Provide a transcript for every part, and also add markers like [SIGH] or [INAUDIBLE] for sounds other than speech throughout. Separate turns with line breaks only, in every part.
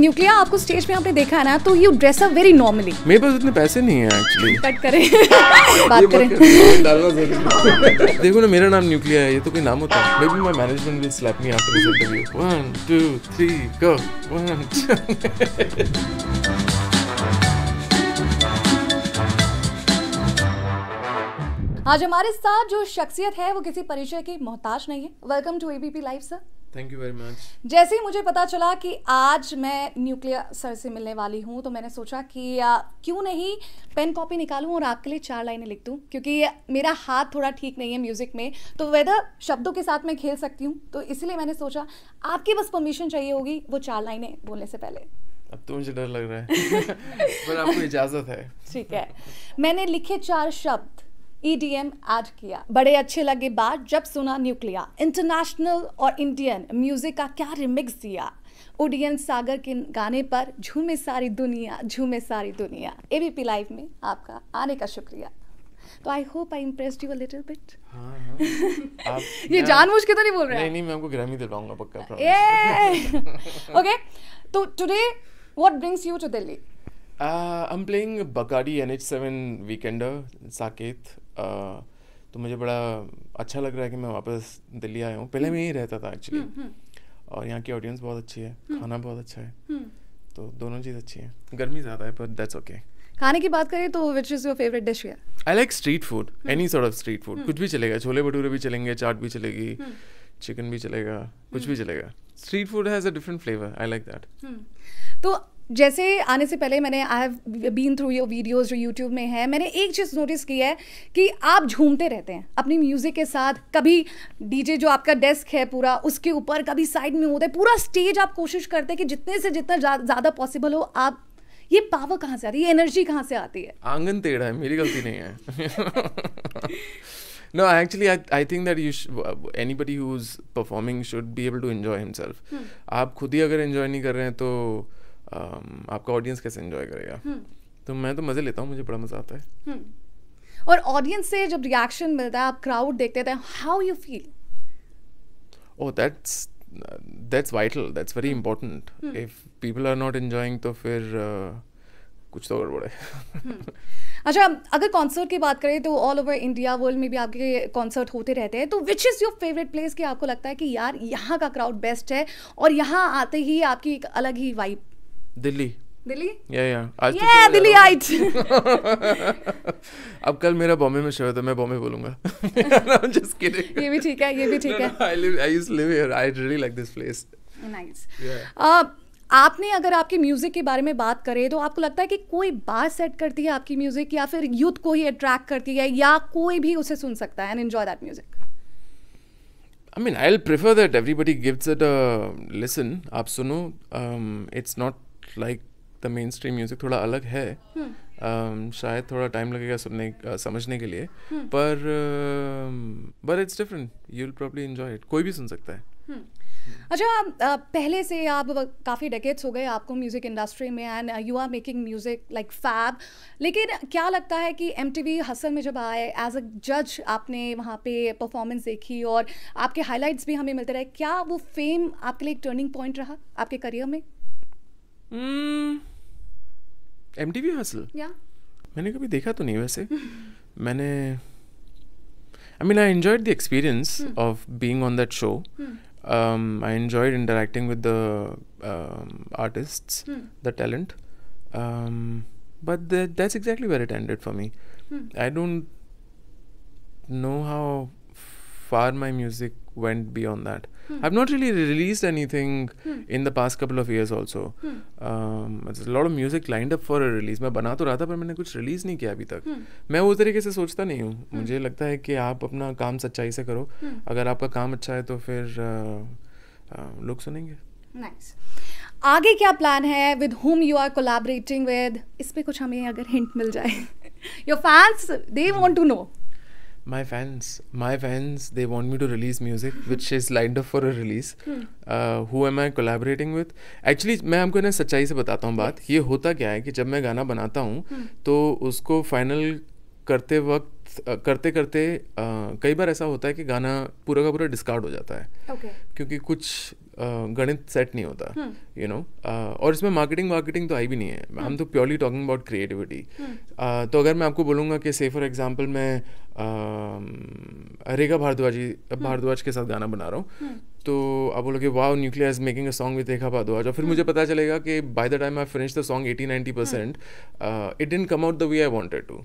न्यूक्लिया आपको स्टेज पे आपने देखा ना तो you dress up very normally
मेरे पास इतने पैसे नहीं [LAUGHS] है एक्चुअली
कट करें बात करें
देखो ना मेरा नाम न्यूक्लिया है ये तो कोई नाम होता है maybe my management will slap me after this interview 1 2 3 go 1 2
आज हमारे साथ जो शख्सियत है वो किसी परिचय की मोहताज नहीं है welcome to ABP live sir
thank you very much
जैसे ही मुझे पता चला कि आज मैं न्यूक्लियर सर से मिलने वाली हूँ तो मैंने सोचा कि आ, क्यों नहीं पेन कॉपी निकालूँ और आपके लिए चार लाइनें लिख दूँ क्योंकि मेरा हाथ थोड़ा ठीक नहीं है म्यूज़िक में तो वेदर शब्दों के साथ मैं खेल सकती हूँ तो इसलिए मैंने सोचा आपकी बस परमिशन चाहिए होगी वो चार लाइनें बोलने से
पहले अब तो मुझे डर लग रहा है [LAUGHS] पर आपको इजाज़त है
ठीक है मैंने लिखे चार शब्द ईडीएम e ऐड किया बड़े अच्छे लगे बात जब सुना न्यूक्लिया इंटरनेशनल और इंडियन म्यूजिक का क्या रिमिक्स दिया उडियन सागर के गाने पर झूमे सारी दुनिया झूमे सारी दुनिया एबीपी लाइव में आपका आने का शुक्रिया तो I hope I impress you little bit
ये जानबूझ के तो नहीं बोल रहे नहीं नहीं मैं आपको ग्रैमी दिलवाऊंगा पक्का
ओके [LAUGHS] तो today what brings you to Delhi
Uh, I'm playing Bacardi NH7 Weekender, Saket, तो मुझे बड़ा अच्छा लग रहा है कि मैं वापस दिल्ली आया हूँ पहले मैं यहीं रहता था एक्चुअली हम्म, हम्म। और यहाँ की ऑडियंस बहुत अच्छी है हम्म। खाना बहुत अच्छा है तो दोनों चीज़ अच्छी है गर्मी ज़्यादा है पर दैट्स ओके
खाने की बात करें तो which is your favourite dish है
I like street food any sort of street food कुछ भी चलेगा छोले भटूरे भी चलेंगे चाट भी चलेगी चिकन भी चलेगा कुछ भी चलेगा street food has a different flavour I like that
तो जैसे आने से पहले मैंने I have been through your videos जो यूट्यूब में है मैंने एक चीज़ नोटिस की है कि आप झूमते रहते हैं अपनी म्यूज़िक के साथ कभी डीजे जो आपका डेस्क है पूरा उसके ऊपर कभी साइड में होता है पूरा स्टेज आप कोशिश करते हैं कि जितने से जितना ज़्यादा पॉसिबल हो आप ये पावर कहाँ से आती है ये एनर्जी कहाँ से आती है
आंगन टेढ़ा है मेरी गलती नहीं है [LAUGHS] no actually i, I think that you sh- anybody who's performing should be able to enjoy himself hmm. आप खुद ही अगर enjoy नहीं कर रहे हैं तो Um, आपका ऑडियंस कैसे इन्जॉय करेगा हम्म। तो मैं तो मज़े लेता हूँ मुझे बड़ा मज़ा आता है
हम्म। और ऑडियंस से जब रिएक्शन मिलता है आप क्राउड देखते हैं how you feel
oh that's that's vital that's very important if people are not enjoying तो फिर uh, कुछ तो गड़बड़ है हम्म।
अच्छा अगर कॉन्सर्ट की बात करें तो ऑल ओवर इंडिया वर्ल्ड में भी आपके कॉन्सर्ट होते रहते हैं तो which is your favourite place कि आपको लगता है कि यार यहाँ का क्राउड बेस्ट है और यहाँ आते ही आपकी एक अलग ही वाइब
दिल्ली दिल्ली या या आज या तो तो दिल्ली आइट [LAUGHS] अब कल मेरा बॉम्बे में शो है तो मैं बॉम्बे बोलूंगा जस्ट [LAUGHS] किडिंग
ये भी ठीक है ये भी ठीक है
I live I used live here I really like this place
nice uh आपने अगर आपके म्यूज़िक के बारे में बात करें तो आपको लगता है कि कोई बात सेट करती है आपकी म्यूज़िक या फिर यूथ को ही अट्रैक्ट करती है या कोई भी उसे सुन सकता है and enjoy that music
I mean I will prefer that everybody gives it a listen आप सुनो it's um, not like the mainstream music थोड़ा अलग है hmm. um, शायद थोड़ा टाइम लगेगा सुनने uh, समझने के लिए hmm. पर but it's different you will probably enjoy it कोई भी सुन सकता है
हम्म। अच्छा आप पहले से आप काफ़ी डेकेट्स हो गए आपको म्यूज़िक इंडस्ट्री में and you are making music like fab लेकिन क्या लगता है कि एम टी वी हसन में जब आए एज अ जज आपने वहाँ पे परफॉर्मेंस देखी और आपके हाइलाइट्स भी हमें मिलते रहे क्या वो फेम आपके लिए एक टर्निंग पॉइंट रहा आपके करियर में
एम टी वी हासिल मैंने कभी देखा तो नहीं वैसे [LAUGHS] मैंने I mean I enjoyed the experience of being on that show I enjoyed interacting with the artist the talent but th- that's exactly where it ended for me. Hmm. I don't know how went beyond that. Hmm. I've not really released anything hmm. in the past couple of years also. Hmm. Um, there's a lot of music lined up for a release. मैं बना तो रहा था पर मैंने कुछ release नहीं किया अभी तक hmm. मैं उस तरीके से सोचता नहीं हूँ hmm. मुझे लगता है कि आप अपना काम सच्चाई से करो hmm. अगर आपका काम अच्छा है तो फिर uh, uh, लोग सुनेंगे
nice. आगे क्या प्लान है with whom you are collaborating with इस पे कुछ हमें अगर हिंट मिल जाए your fans they want to know
my fans my fans they want me to release music which is lined up for a release uh, who am i collaborating with actually मैं आपको ना सच्चाई से बताता हूँ बात ये होता क्या है कि जब मैं गाना बनाता हूँ तो उसको फाइनल करते वक्त करते करते कई बार ऐसा होता है कि गाना पूरा का पूरा डिस्कार्ड हो जाता है okay. क्योंकि कुछ गणित सेट नहीं होता यू हम्म। नो और इसमें मार्केटिंग वार्केटिंग तो आई भी नहीं है हम्म। हम तो प्योरली टॉकिंग अबाउट क्रिएटिविटी तो अगर मैं आपको बोलूँगा कि से फॉर एग्जाम्पल मैं रेखा भारद्वाजी हम्म। भारद्वाज के साथ गाना बना रहा हूँ तो आप बोलोगे wow Nucleya is making a song with Rekha Bhardwaj और फिर मुझे पता चलेगा कि by the time I finish the song eighty ninety percent it didn't come out the way I wanted to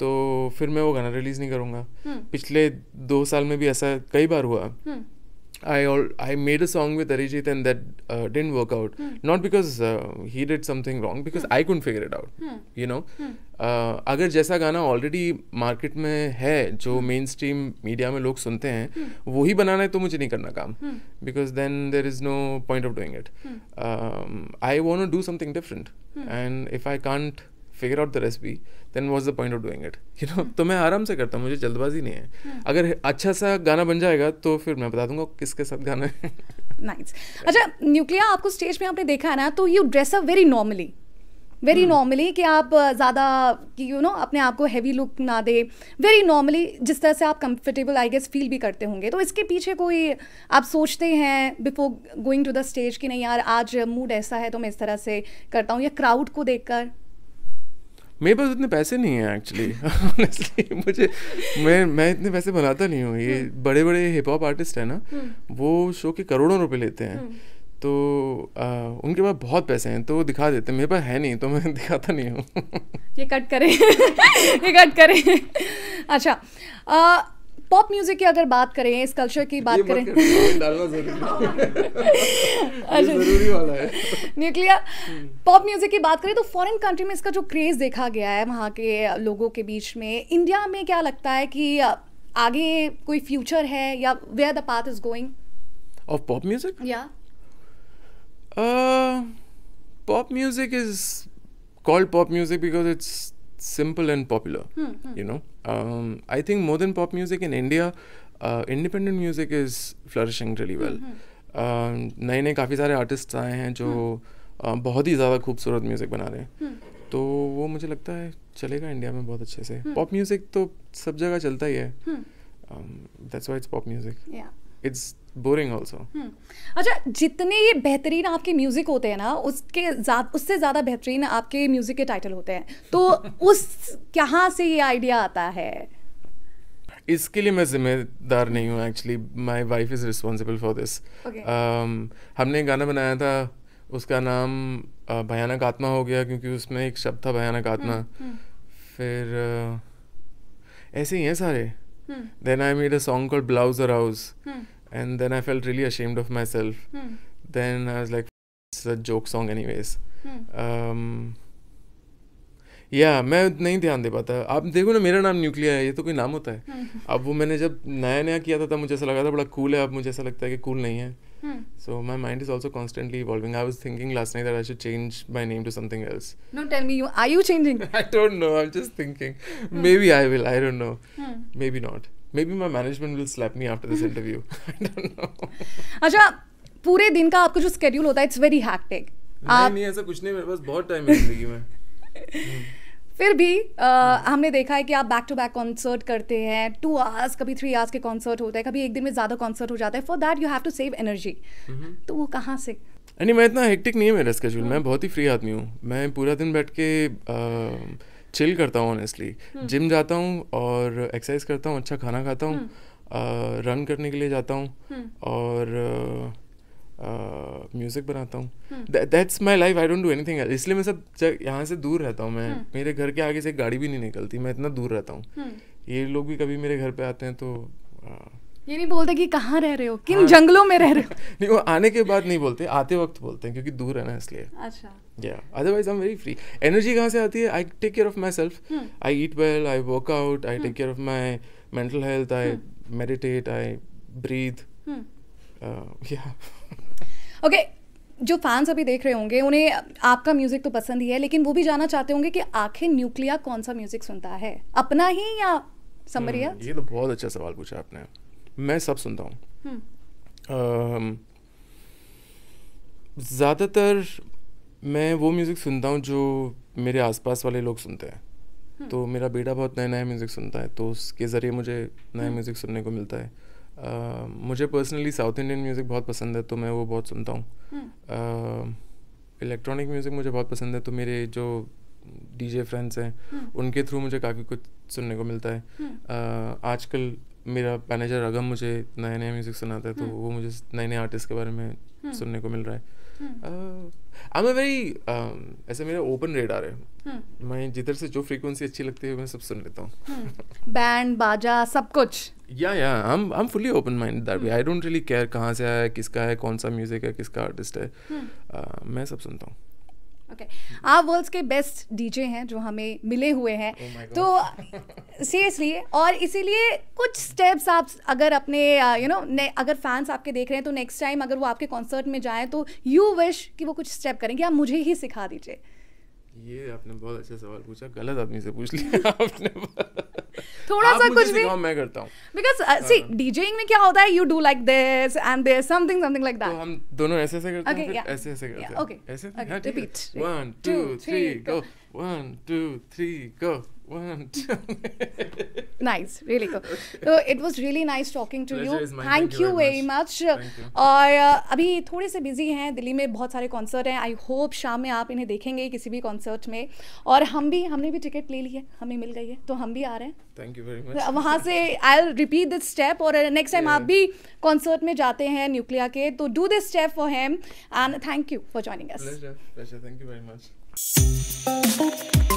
तो फिर मैं वो गाना रिलीज़ नहीं करूँगा पिछले दो साल में भी ऐसा कई बार हुआ I all I made a song with Arijit and that uh, didn't work out. Hmm. Not because uh, he did something wrong, because hmm. I couldn't figure it out. Hmm. You know, अगर जैसा गाना already market में है जो mainstream media में लोग सुनते हैं वो ही बनाना है तो मुझे नहीं करना काम. Because then there is no point of doing it. Um, I want to do something different. And if I can't figure out the recipe then was the point of doing it you know तो मैं आराम से करता हूँ मुझे जल्दबाजी नहीं है hmm. अगर अच्छा सा गाना बन जाएगा तो फिर मैं बता दूंगा किसके साथ गाना है
नाइस nice. अच्छा न्यूक्लिया आपको स्टेज में आपने देखा है ना तो you dress up very normally very normally कि आप ज़्यादा यू नो अपने आप को हैवी लुक ना दे वेरी नॉर्मली जिस तरह से आप कंफर्टेबल आई गेस फील भी करते होंगे तो इसके पीछे कोई आप सोचते हैं before going to the stage कि नहीं यार आज मूड ऐसा है तो मैं इस तरह से करता हूँ या क्राउड को देखकर
मेरे पास इतने पैसे नहीं हैं एक्चुअली ऑनेस्टली [LAUGHS] मुझे मैं मैं इतने पैसे बनाता नहीं हूँ ये बड़े बड़े हिप हॉप आर्टिस्ट हैं ना हम्म। वो शो के करोड़ों रुपए लेते हैं हम्म। तो आ, उनके पास बहुत पैसे हैं तो वो दिखा देते हैं मेरे पास है नहीं तो मैं [LAUGHS] दिखाता नहीं हूँ
ये कट करें [LAUGHS] ये कट करें अच्छा आ, पॉप म्यूजिक की अगर बात करें इस कल्चर की बात करें न्यूक्लिया पॉप म्यूजिक की बात करें तो फॉरेन कंट्री में इसका जो क्रेज देखा गया है वहाँ के लोगों के बीच में इंडिया में क्या लगता है कि आगे कोई फ्यूचर है या where the path is going
of pop music या pop music is called pop music because it's simple and popular hmm, hmm you know um, i think more than pop music in india uh, independent music is flourishing really well नए नए काफ़ी सारे artist आए हैं जो बहुत ही ज़्यादा खूबसूरत म्यूज़िक बना रहे हैं तो वो मुझे लगता है चलेगा इंडिया में बहुत अच्छे से पॉप म्यूज़िक तो सब जगह चलता ही है that's why it's pop music it's boring also
अच्छा जितने ये बेहतरीन आपके म्यूज़िक होते हैं ना उसके उससे ज़्यादा बेहतरीन आपके म्यूज़िक के टाइटल होते हैं तो [LAUGHS] उस कहाँ से ये आइडिया आता है
इसके लिए मैं जिम्मेदार नहीं हूँ actually my wife is responsible for this हमने गाना बनाया था उसका नाम भयानक आत्मा हो गया क्योंकि उसमें एक शब्द था भयानक आत्मा हम्म, हम्म। फिर ऐसे ही हैं सारे Hmm. Then I made a song called Blouser House. Hmm. And then I felt really ashamed of myself. Hmm. Then I was like, it's a joke song, anyways. Hmm. Um, या मैं नहीं ध्यान दे पाता आप देखो ना मेरा नाम न्यूक्लियर है ये तो कोई नाम होता है hmm. अब वो मैंने जब नया नया किया था तब मुझे ऐसा लगा था बड़ा कूल है अब मुझे ऐसा लगता है कि कूल नहीं है so my mind is also constantly evolving I was thinking last night that I should change my name to something else
no tell me you are you changing
I don't know I am just thinking maybe I will I don't know maybe not maybe my management will slap me after this interview [LAUGHS] i don't know
अच्छा पूरे दिन का आपका जो schedule होता है it's very hectic नहीं
नहीं ऐसा कुछ नहीं मेरे पास बहुत टाइम है जिंदगी में [LAUGHS]
फिर भी आ, हमने देखा है कि आप बैक टू बैक कॉन्सर्ट करते हैं टू आवर्स कभी थ्री आवर्स के कॉन्सर्ट होते हैं कभी एक दिन में ज़्यादा कॉन्सर्ट हो जाता है for that you have to save energy तो वो कहाँ से
नहीं मैं इतना हेक्टिक नहीं है मेरा स्केड्यूल मैं बहुत ही फ्री आदमी हूँ मैं पूरा दिन बैठ के आ, चिल करता हूँ ऑनेस्टली जिम हम्म। जाता हूँ और एक्सरसाइज करता हूँ अच्छा खाना खाता हूँ रन हम्म। करने के लिए जाता हूँ हम्म। और म्यूज़िक बनाता हूँ that's my life I don't do anything इसलिए मैं सब यहाँ से दूर रहता हूँ मैं मेरे घर के आगे से गाड़ी भी नहीं निकलती मैं इतना दूर रहता हूँ ये लोग भी कभी मेरे घर पे आते हैं तो
ये नहीं बोलते कि कहाँ रह रहे हो
किन हाँ, जंगलों में रह रहे हो [LAUGHS] नहीं वो आने के बाद नहीं बोलते आते वक्त बोलते हैं क्योंकि दूर है ना इसलिए अच्छा yeah otherwise i'm very free energy kahan se aati hai i take care of myself hmm. i eat well i work out i hmm. take care of my mental health i hmm. meditate i breathe hmm. uh, yeah
okay जो fans अभी देख रहे होंगे उन्हें आपका music तो पसंद ही है लेकिन वो भी जानना चाहते होंगे कि आखिर न्यूक्लिया कौन सा म्यूजिक सुनता है अपना ही या समरी hmm,
ये तो बहुत अच्छा सवाल पूछा आपने मैं सब सुनता हूँ hmm. uh, ज़्यादातर मैं वो म्यूज़िक सुनता हूँ जो मेरे आसपास वाले लोग सुनते हैं हम्म। तो मेरा बेटा बहुत नया नया म्यूज़िक सुनता है तो उसके ज़रिए मुझे नया म्यूज़िक हम्म। सुनने को मिलता है मुझे पर्सनली साउथ इंडियन म्यूज़िक बहुत पसंद है तो मैं वो बहुत सुनता हूँ इलेक्ट्रॉनिक म्यूज़िक हम्म। मुझे बहुत पसंद है तो मेरे जो डीजे फ्रेंड्स हैं उनके थ्रू मुझे काफ़ी कुछ सुनने को मिलता है आजकल मेरा मैनेजर अगम मुझे नए नए म्यूज़िक सुनाता है तो हम्म। वो मुझे नए नए आर्टिस्ट के बारे में हम्म। सुनने को मिल रहा है आई एम वेरी ऐसे मेरा ओपन रेड आ रहा है हम्म। मैं जिधर से जो फ्रीक्वेंसी अच्छी लगती है मैं सब सुन लेता
हूँ बैंड बाजा सब कुछ
या या I am fully open mind that I don't really care कहाँ से आया किसका है कौन सा म्यूज़िक है किसका आर्टिस्ट है मैं सब सुनता हूँ
ओके आप वर्ल्ड्स के बेस्ट डीजे हैं जो हमें मिले हुए हैं oh तो सीरियसली [LAUGHS] और इसीलिए कुछ स्टेप्स आप अगर अपने यू uh, नो अगर फैंस आपके देख रहे हैं तो नेक्स्ट टाइम अगर वो आपके कॉन्सर्ट में जाएं तो यू विश कि वो कुछ स्टेप करेंगे आप मुझे ही सिखा दीजिए
ये आपने बहुत अच्छा सवाल पूछा गलत आदमी से पूछ लिया [LAUGHS] आपने
थोड़ा सा कुछ भी मैं करता हूँ बिकॉज सी डीजेइंग में क्या होता है you do like this and there something something like that हम
दोनों ऐसे ऐसे करते हैं फिर ऐसे ऐसे करते हैं ओके ऐसे repeat 1 2 3 go 1 2 3 go [LAUGHS] nice, really cool. So it was
really nice talking to you. Thank, thank you very much. और uh, अभी थोड़े से बिजी हैं दिल्ली में बहुत सारे कॉन्सर्ट हैं आई होप शाम में आप इन्हें देखेंगे किसी भी कॉन्सर्ट में और हम भी हमने भी टिकट ले ली है हमें मिल गई है तो हम भी आ रहे हैं
थैंक यू वेरी मच वहाँ से
आई रिपीट दिस स्टेप और नेक्स्ट uh, टाइम आप भी कॉन्सर्ट में जाते हैं न्यूक्लिया के तो do this step for them and thank you for joining us
thank you very much